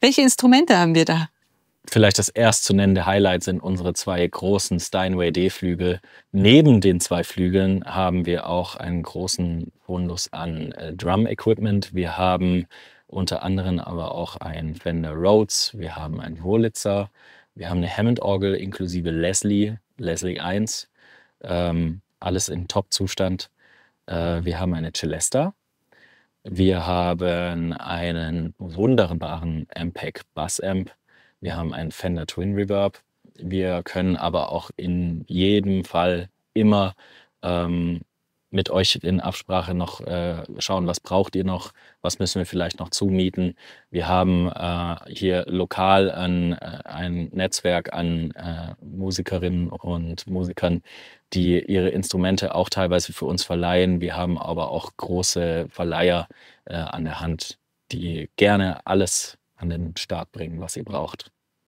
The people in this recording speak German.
Welche Instrumente haben wir da? Vielleicht das erst zu nennende Highlight sind unsere zwei großen Steinway D-Flügel. Neben den zwei Flügeln haben wir auch einen großen Fundus an äh, Drum-Equipment. Wir haben unter anderem aber auch ein Fender Rhodes, wir haben einen Wurlitzer, wir haben eine Hammond-Orgel inklusive Leslie, Leslie 1, ähm, alles in Top-Zustand. Äh, wir haben eine Celesta, wir haben einen wunderbaren MPEG Bass Amp. Wir haben einen Fender Twin Reverb. Wir können aber auch in jedem Fall immer ähm, mit euch in Absprache noch äh, schauen, was braucht ihr noch, was müssen wir vielleicht noch zumieten. Wir haben äh, hier lokal ein, äh, ein Netzwerk an äh, Musikerinnen und Musikern, die ihre Instrumente auch teilweise für uns verleihen. Wir haben aber auch große Verleiher äh, an der Hand, die gerne alles an den Start bringen, was ihr braucht.